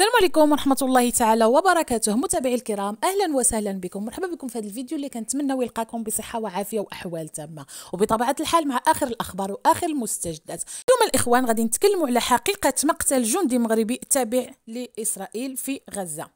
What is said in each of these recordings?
السلام عليكم ورحمه الله تعالى وبركاته متابعي الكرام اهلا وسهلا بكم مرحبا بكم في هذا الفيديو اللي كنتمناو يلقاكم بصحه وعافيه واحوال تامه وبطبيعه الحال مع اخر الاخبار واخر المستجدات اليوم الاخوان غادي نتكلموا على حقيقه مقتل جندي مغربي تابع لاسرائيل في غزه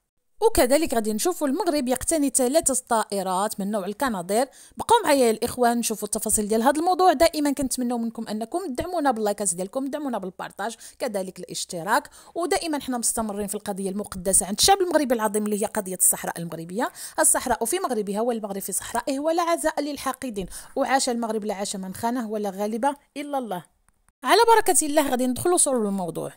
وكذلك غادي نشوفوا المغرب يقتني ثلاثه طائرات من نوع الكنادير بقوا معايا يا الاخوان نشوفوا التفاصيل ديال هذا الموضوع دائما كنتمنوا منكم انكم تدعمونا باللايكات ديالكم تدعمونا بالبارطاج كذلك الاشتراك ودائما حنا مستمرين في القضيه المقدسه عند الشعب المغربي العظيم اللي هي قضيه الصحراء المغربيه الصحراء في مغربها والمغرب في صحرائه ولا عزاء للحاقدين وعاش المغرب لا عاش من خانه ولا غالب الا الله على بركه الله غادي ندخلوا صور الموضوع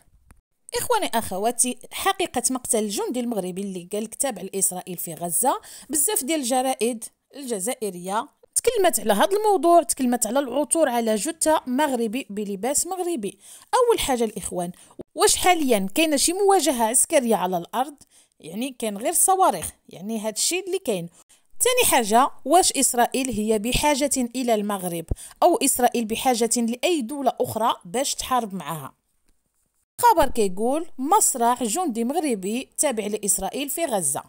اخواني اخواتي حقيقه مقتل الجندي المغربي اللي قال كتاب على اسرائيل في غزه بزاف ديال الجرائد الجزائريه تكلمت على هذا الموضوع تكلمت على العثور على جثه مغربي بلباس مغربي اول حاجه الاخوان واش حاليا كاينه شي مواجهه عسكريه على الارض يعني كاين غير صواريخ يعني هذا الشيء اللي كاين ثاني حاجة واش إسرائيل هي بحاجة إلى المغرب أو إسرائيل بحاجة لأي دولة أخرى باش تحارب معها خبر كيقول مسرح جندي مغربي تابع لإسرائيل في غزة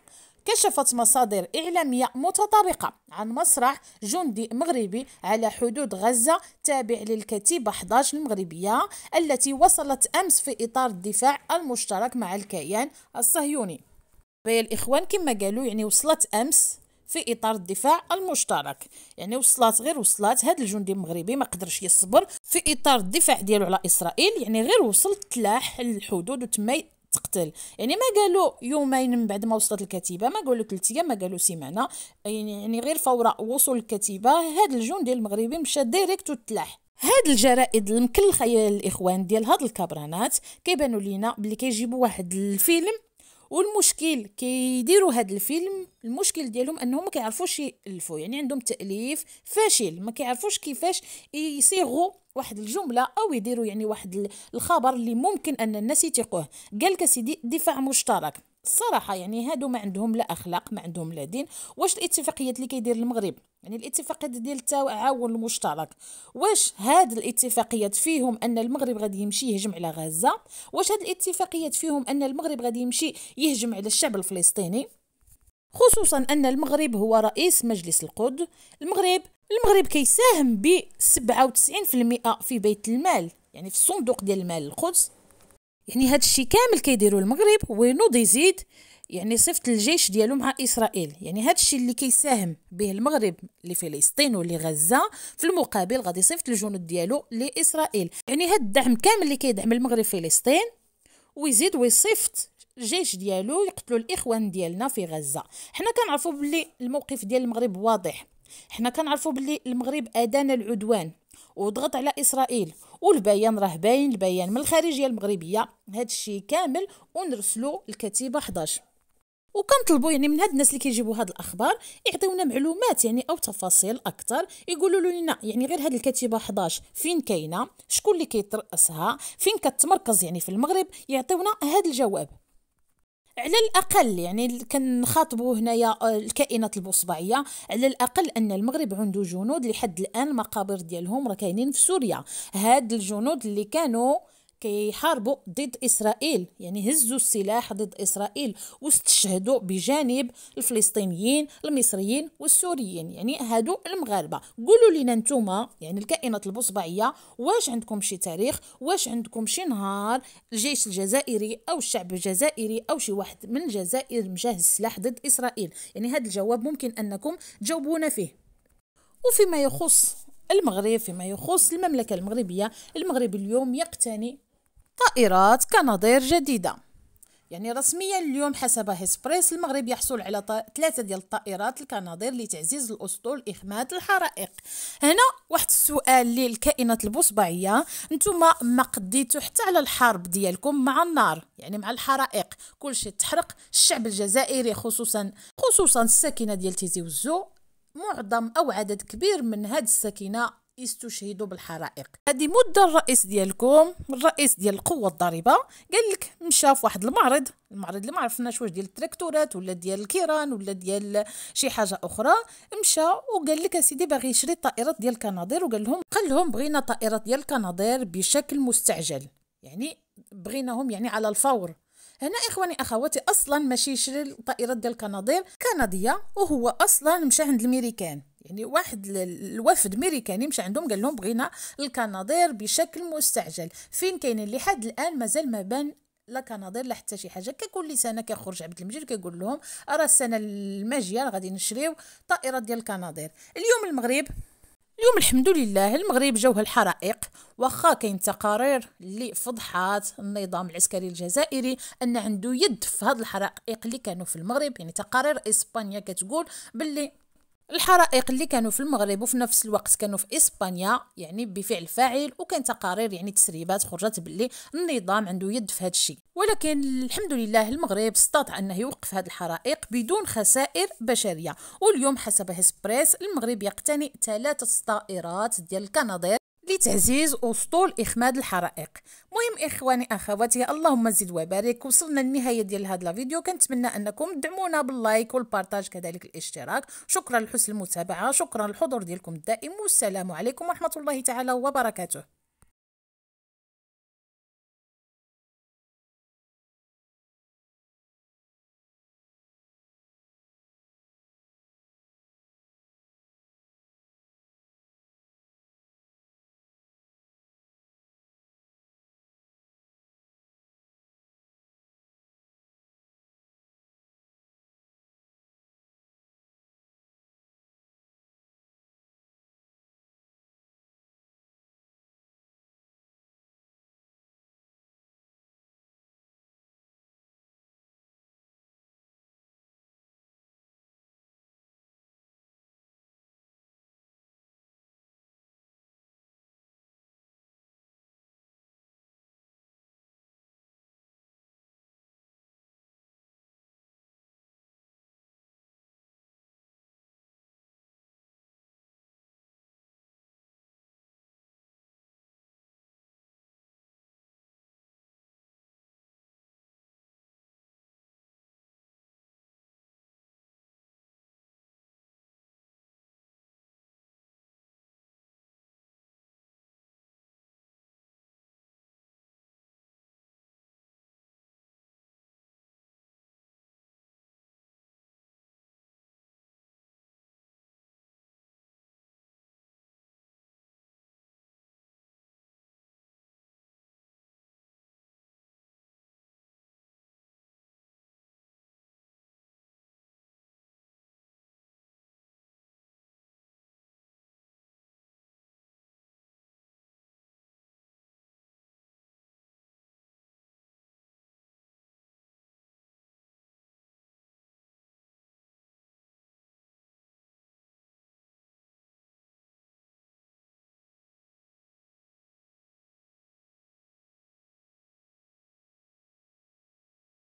كشفت مصادر إعلامية متطابقة عن مسرح جندي مغربي على حدود غزة تابع للكتيبة 11 المغربية التي وصلت أمس في إطار الدفاع المشترك مع الكيان الصهيوني الإخوان كما قالوا يعني وصلت أمس في اطار الدفاع المشترك يعني وصلات غير وصلات هذا الجندي المغربي ما قدرش يصبر في اطار الدفاع ديالو على اسرائيل يعني غير وصل تلاح الحدود وتما تقتل يعني ما قالوا يومين من بعد ما وصلت الكتيبه ما قالوا ثلاث ايام ما قالوا سيمانه يعني غير فور وصول الكتيبه هذا الجندي المغربي مشى ديريكت وتلاح هاد الجرائد المكلخه يا الاخوان ديال هاد الكبرانات كيبانوا لينا بلي كيجيبوا واحد الفيلم والمشكل كيديروا هذا الفيلم المشكل ديالهم انهم ما كيعرفوش يالفوا يعني عندهم تاليف فاشل ما كيعرفوش كيفاش يصيغوا واحد الجمله او يديروا يعني واحد الخبر اللي ممكن ان الناس يثقوه قال لك سيدي دفاع مشترك الصراحه يعني هادو ما عندهم لا اخلاق ما عندهم لا دين واش الاتفاقيات اللي كيدير المغرب يعني الاتفاقيات ديال التعاون المشترك واش هاد الاتفاقيات فيهم ان المغرب غادي يمشي يهجم على غزه واش هاد الاتفاقيات فيهم ان المغرب غادي يمشي يهجم على الشعب الفلسطيني خصوصا ان المغرب هو رئيس مجلس القد المغرب المغرب كيساهم ب 97% في بيت المال يعني في الصندوق ديال المال القدس يعني هاد كامل كيديرو المغرب وينوض يزيد يعني صفت الجيش ديالو مع اسرائيل يعني هذا الشيء اللي كيساهم به المغرب لفلسطين ولغزه في المقابل غادي يصيفط الجنود ديالو لاسرائيل يعني هذا الدعم كامل اللي كيدعم المغرب فلسطين ويزيد ويصيفط الجيش ديالو يقتلوا الاخوان ديالنا في غزه حنا كنعرفوا باللي الموقف ديال المغرب واضح حنا كنعرفوا باللي المغرب ادان العدوان وضغط على اسرائيل والبيان راه باين البيان من الخارجيه المغربيه هذا الشيء كامل ونرسلو الكتيبه 11 وكنطلبوا يعني من هاد الناس اللي كيجيبوا هاد الاخبار يعطيونا معلومات يعني او تفاصيل اكثر يقولوا لنا يعني غير هاد الكتيبه 11 فين كاينه شكون اللي كيترأسها فين كتمركز يعني في المغرب يعطيونا هاد الجواب على الاقل يعني كنخاطبوا هنايا آه، الكائنات البوصبعيه على الاقل ان المغرب عنده جنود لحد الان المقابر ديالهم راه كاينين في سوريا هاد الجنود اللي كانوا كيحاربوا ضد إسرائيل يعني هزوا السلاح ضد إسرائيل واستشهدوا بجانب الفلسطينيين المصريين والسوريين يعني هادو المغاربة قولوا لنا نتوما يعني الكائنات البصبعية واش عندكم شي تاريخ واش عندكم شي نهار الجيش الجزائري أو الشعب الجزائري أو شي واحد من الجزائر مجهز السلاح ضد إسرائيل يعني هذا الجواب ممكن أنكم تجاوبونا فيه وفيما يخص المغرب فيما يخص المملكة المغربية المغرب اليوم يقتني طائرات كنظير جديدة يعني رسميا اليوم حسب هيسبريس المغرب يحصل على ثلاثة ديال الطائرات الكناظير لتعزيز الأسطول إخماد الحرائق هنا واحد السؤال للكائنات البصبعية نتوما ما قديتوا حتى على الحرب ديالكم مع النار يعني مع الحرائق كل شيء تحرق الشعب الجزائري خصوصا خصوصا الساكنة ديال تيزي وزو معظم أو عدد كبير من هاد الساكنة استشهدوا بالحرائق هذه مده الرئيس ديالكم الرئيس ديال القوه الضاربه قال لك مشى في واحد المعرض المعرض اللي ما عرفناش واش ديال التراكتورات ولا ديال الكيران ولا ديال شي حاجه اخرى مشى وقال لك اسيدي باغي يشري طائرات ديال الكناضير وقال لهم قال لهم بغينا طائرات ديال الكناضير بشكل مستعجل يعني بغيناهم يعني على الفور هنا اخواني اخواتي اصلا ماشي يشري الطائرات ديال الكناضير كنديه وهو اصلا مشى عند الميريكان يعني واحد الوفد ميريكاني مشى عندهم قال لهم بغينا الكنادير بشكل مستعجل فين كاين اللي لحد الان مازال ما بان لا كنادير لا حتى شي حاجه ككل سنه كيخرج عبد المجيد كيقول لهم راه السنه الماجيه غادي نشريو طائره ديال الكنادير اليوم المغرب اليوم الحمد لله المغرب جوه الحرائق واخا كاين تقارير اللي فضحات النظام العسكري الجزائري ان عنده يد في هاد الحرائق اللي كانوا في المغرب يعني تقارير اسبانيا كتقول باللي الحرائق اللي كانوا في المغرب وفي نفس الوقت كانوا في اسبانيا يعني بفعل فاعل وكان تقارير يعني تسريبات خرجت باللي النظام عنده يد في هذا الشيء ولكن الحمد لله المغرب استطاع انه يوقف هذه الحرائق بدون خسائر بشريه واليوم حسب هسبريس المغرب يقتني ثلاثه طائرات ديال الكنادير لتعزيز أسطول إخماد الحرائق مهم إخواني أخواتي اللهم زد وبارك وصلنا للنهاية ديال هذا الفيديو كنتمنى أنكم تدعمونا باللايك والبارتاج كذلك الاشتراك شكرا لحسن المتابعة شكرا للحضور ديالكم الدائم والسلام عليكم ورحمة الله تعالى وبركاته